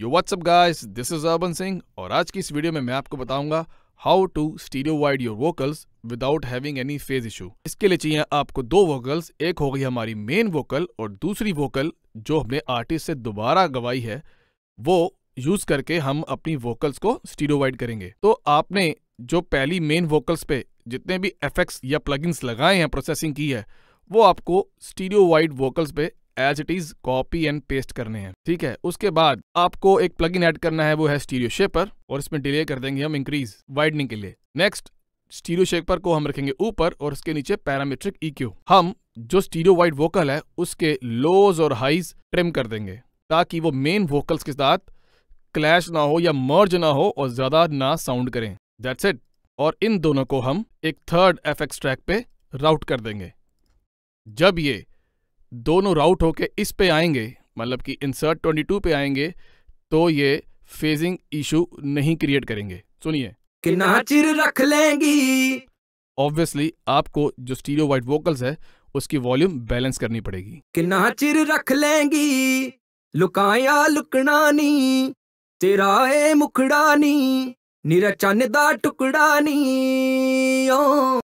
yo WhatsApp guys this is Arban Singh और आज की इस वीडियो में मैं आपको बताऊंगा how to stereo wide your vocals without having any phase issue इसके लिए चाहिए आपको दो वोकल्स एक हो गई हमारी मेन वोकल और दूसरी वोकल जो हमने आर्टिस्ट से दोबारा गवाई है वो यूज करके हम अपनी वोकल्स को स्टीरियो वाइड करेंगे तो आपने जो पहली मेन वोकल्स पे जितने भी एफेक्ट्स या प्लगइन्स लगाए हैं प्रोसेसिंग की है वो आपको स्टीरियो वाइड वोकल्स पे as it is copy and paste करने हैं ठीक है उसके बाद आपको एक प्लग इन एड करना है वो है स्टीरियो शेपर और इसमें डिले कर देंगे हम इंक्रीज वाइडनिंग के लिए नेक्स्ट स्टीरियो शेपर को हम रखेंगे ऊपर और उसके नीचे पैरामीट्रिक ईक्यू हम जो स्टीरियो वाइड वोकल है उसके लोज और हाइज ट्रिम कर देंगे ताकि वो मेन वोकल्स के साथ क्लैश ना हो या मर्ज ना हो और ज़्यादा ना साउंड करें दैट्स इट और इन दोनों को हम एक थर्ड एफ ट्रैक पे राउट कर देंगे जब ये दोनों राउट होके इस पे आएंगे मतलब कि इंसर्ट 22 पे आएंगे तो ये फेजिंग इशू नहीं क्रिएट करेंगे सुनिए चिर रख लेंगी ऑब्वियसली आपको जो स्टीरियो वाइट वोकल्स है उसकी वॉल्यूम बैलेंस करनी पड़ेगी कितना चिर रख लेंगी लुकाया लुकना नी तेरा ए मुखड़ा नी निरा चन्न टुकड़ा नी